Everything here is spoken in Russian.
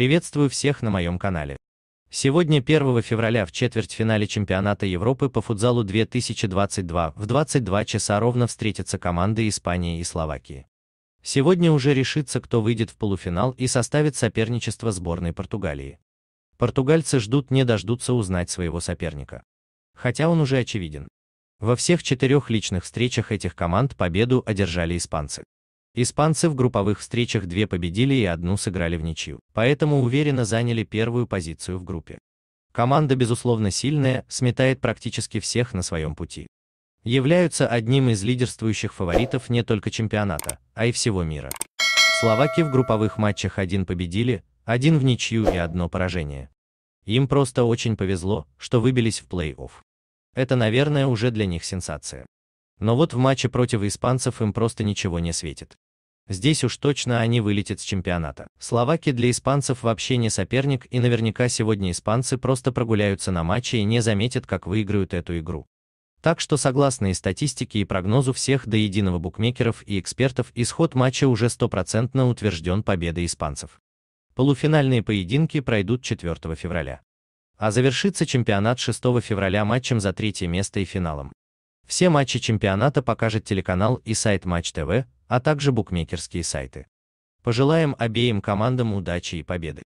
Приветствую всех на моем канале. Сегодня 1 февраля в четвертьфинале чемпионата Европы по футзалу 2022 в 22 часа ровно встретятся команды Испании и Словакии. Сегодня уже решится, кто выйдет в полуфинал и составит соперничество сборной Португалии. Португальцы ждут не дождутся узнать своего соперника. Хотя он уже очевиден. Во всех четырех личных встречах этих команд победу одержали испанцы. Испанцы в групповых встречах две победили и одну сыграли в ничью, поэтому уверенно заняли первую позицию в группе. Команда, безусловно, сильная, сметает практически всех на своем пути. Являются одним из лидерствующих фаворитов не только чемпионата, а и всего мира. Словаки в групповых матчах один победили, один в ничью и одно поражение. Им просто очень повезло, что выбились в плей-офф. Это, наверное, уже для них сенсация. Но вот в матче против испанцев им просто ничего не светит. Здесь уж точно они вылетят с чемпионата. Словаки для испанцев вообще не соперник и наверняка сегодня испанцы просто прогуляются на матче и не заметят, как выиграют эту игру. Так что согласно и статистике и прогнозу всех до единого букмекеров и экспертов, исход матча уже стопроцентно утвержден победой испанцев. Полуфинальные поединки пройдут 4 февраля. А завершится чемпионат 6 февраля матчем за третье место и финалом. Все матчи чемпионата покажет телеканал и сайт Матч ТВ, а также букмекерские сайты. Пожелаем обеим командам удачи и победы.